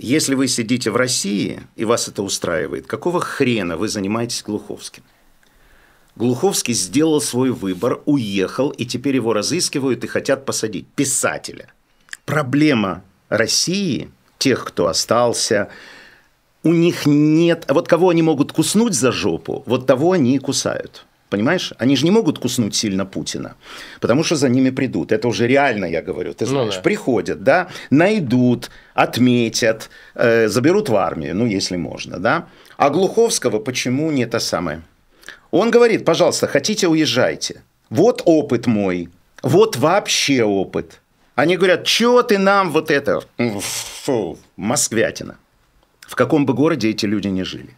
Если вы сидите в России, и вас это устраивает, какого хрена вы занимаетесь Глуховским? Глуховский сделал свой выбор, уехал, и теперь его разыскивают и хотят посадить. Писателя. Проблема России, тех, кто остался, у них нет... вот кого они могут куснуть за жопу, вот того они и кусают. Понимаешь? Они же не могут куснуть сильно Путина, потому что за ними придут. Это уже реально, я говорю. Ты ну знаешь, ну, приходят, да, найдут, отметят, э, заберут в армию, ну, если можно, да. А Глуховского почему не то самое? Он говорит, пожалуйста, хотите, уезжайте. Вот опыт мой, вот вообще опыт. Они говорят, что ты нам вот это? Фу, москвятина. В каком бы городе эти люди не жили.